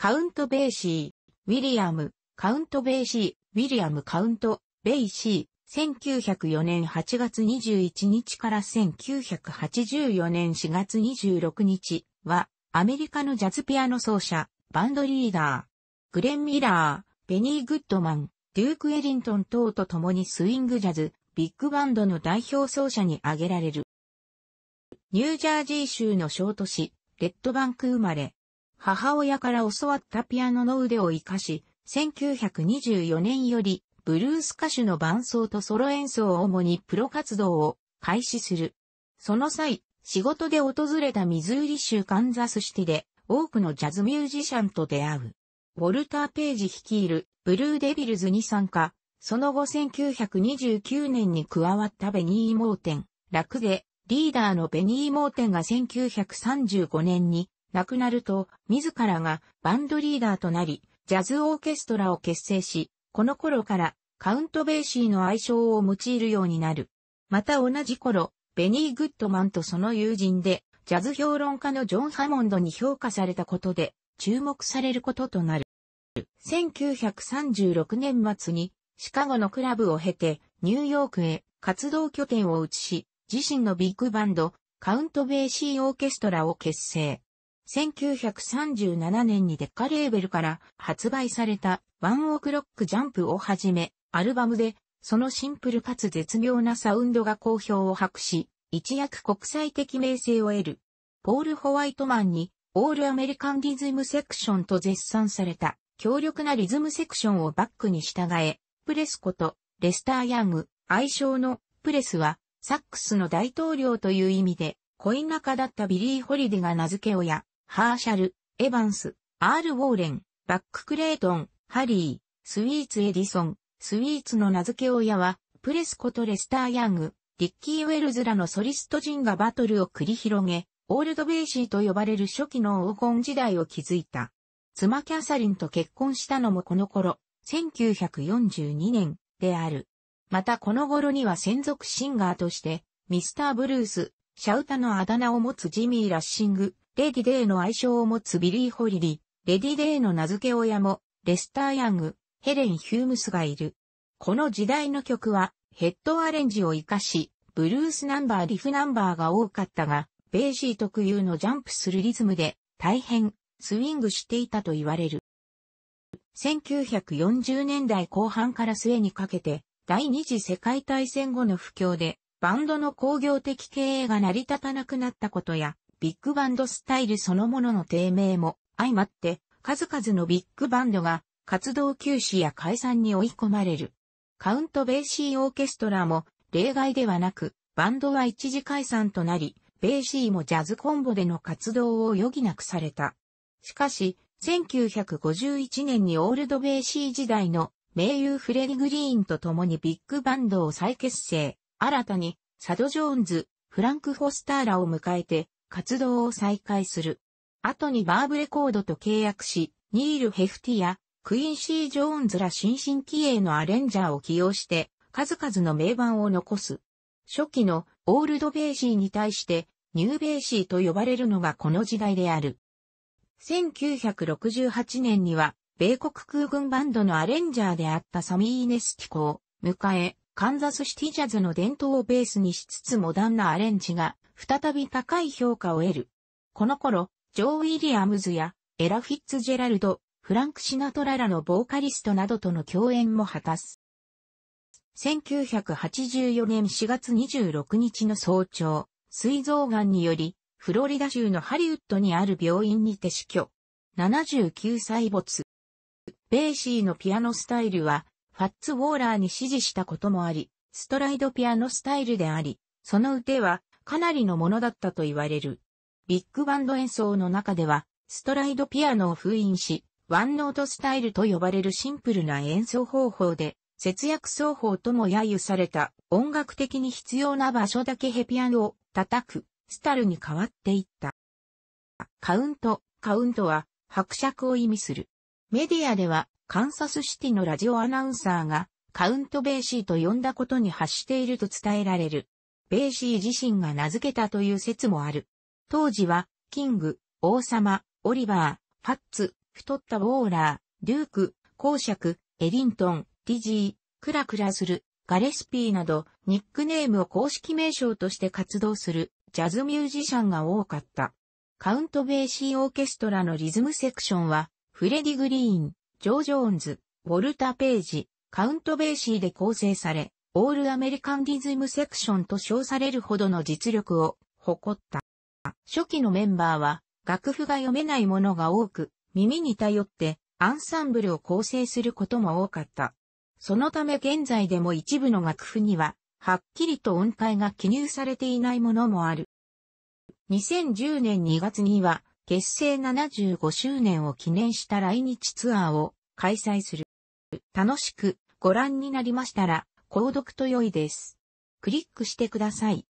カウント・ベイシー、ウィリアム、カウント・ベイシー、ウィリアム・カウント・ベイシー、1904年8月21日から1984年4月26日は、アメリカのジャズピアノ奏者、バンドリーダー、グレン・ミラー、ベニー・グッドマン、デューク・エリントン等と共にスイングジャズ、ビッグバンドの代表奏者に挙げられる。ニュージャージー州の小都市、レッドバンク生まれ、母親から教わったピアノの腕を活かし、1924年よりブルース歌手の伴奏とソロ演奏を主にプロ活動を開始する。その際、仕事で訪れたミズーリ州カンザスシティで多くのジャズミュージシャンと出会う。ウォルター・ページ率いるブルーデビルズに参加、その後1929年に加わったベニー・モーテン、楽でリーダーのベニー・モーテンが1935年に亡くなると、自らがバンドリーダーとなり、ジャズオーケストラを結成し、この頃からカウントベーシーの愛称を用いるようになる。また同じ頃、ベニー・グッドマンとその友人で、ジャズ評論家のジョン・ハモンドに評価されたことで、注目されることとなる。1936年末に、シカゴのクラブを経て、ニューヨークへ活動拠点を移し、自身のビッグバンド、カウントベーシーオーケストラを結成。1937年にデッカレーベルから発売されたワンオークロックジャンプをはじめ、アルバムで、そのシンプルかつ絶妙なサウンドが好評を博し、一躍国際的名声を得る。ポール・ホワイトマンに、オールアメリカンリズムセクションと絶賛された、強力なリズムセクションをバックに従え、プレスこと、レスター・ヤング、愛称の、プレスは、サックスの大統領という意味で、恋仲だったビリー・ホリデが名付け親、ハーシャル、エヴァンス、アール・ウォーレン、バック・クレイトン、ハリー、スイーツ・エディソン、スイーツの名付け親は、プレスことレスター・ヤング、リッキー・ウェルズらのソリスト陣がバトルを繰り広げ、オールド・ベイシーと呼ばれる初期の黄金時代を築いた。妻キャサリンと結婚したのもこの頃、1942年である。またこの頃には専属シンガーとして、ミスター・ブルース、シャウタのあだ名を持つジミー・ラッシング、レディデイの愛称を持つビリー・ホリリ、レディデイの名付け親も、レスター・ヤング、ヘレン・ヒュームスがいる。この時代の曲は、ヘッドアレンジを活かし、ブルースナンバー、リフナンバーが多かったが、ベーシー特有のジャンプするリズムで、大変、スイングしていたと言われる。1940年代後半から末にかけて、第二次世界大戦後の不況で、バンドの工業的経営が成り立たなくなったことや、ビッグバンドスタイルそのものの低迷も相まって数々のビッグバンドが活動休止や解散に追い込まれる。カウントベーシーオーケストラも例外ではなくバンドは一時解散となり、ベーシーもジャズコンボでの活動を余儀なくされた。しかし、1951年にオールドベーシー時代の名優フレディ・グリーンと共にビッグバンドを再結成、新たにサド・ジョーンズ、フランク・フォスターらを迎えて活動を再開する。後にバーブレコードと契約し、ニール・ヘフティやクインシー・ジョーンズら新進気鋭のアレンジャーを起用して、数々の名盤を残す。初期のオールドベーシーに対して、ニューベーシーと呼ばれるのがこの時代である。1968年には、米国空軍バンドのアレンジャーであったサミー・イネスティコを迎え、カンザスシティジャズの伝統をベースにしつつモダンなアレンジが再び高い評価を得る。この頃、ジョー・ウィリアムズやエラ・フィッツジェラルド、フランク・シナトラらのボーカリストなどとの共演も果たす。1984年4月26日の早朝、膵臓癌により、フロリダ州のハリウッドにある病院にて死去。79歳没。ベーシーのピアノスタイルは、ファッツ・ウォーラーに指示したこともあり、ストライドピアノスタイルであり、その腕はかなりのものだったと言われる。ビッグバンド演奏の中では、ストライドピアノを封印し、ワンノートスタイルと呼ばれるシンプルな演奏方法で、節約奏法とも揶揄された音楽的に必要な場所だけヘピアノを叩く、スタルに変わっていった。カウント、カウントは、伯爵を意味する。メディアでは、カンサスシティのラジオアナウンサーが、カウントベイシーと呼んだことに発していると伝えられる。ベイシー自身が名付けたという説もある。当時は、キング、王様、オリバー、ファッツ、太ったウォーラー、デューク、公爵、エリントン、ディジー、クラクラする、ガレスピーなど、ニックネームを公式名称として活動する、ジャズミュージシャンが多かった。カウントベーシーオーケストラのリズムセクションは、フレディ・グリーン、ジョー・ジョーンズ、ウォルタ・ー・ページ、カウント・ベーシーで構成され、オールアメリカンリズムセクションと称されるほどの実力を誇った。初期のメンバーは楽譜が読めないものが多く、耳に頼ってアンサンブルを構成することも多かった。そのため現在でも一部の楽譜には、はっきりと音階が記入されていないものもある。2010年2月には、結成75周年を記念した来日ツアーを開催する。楽しくご覧になりましたら、購読と良いです。クリックしてください。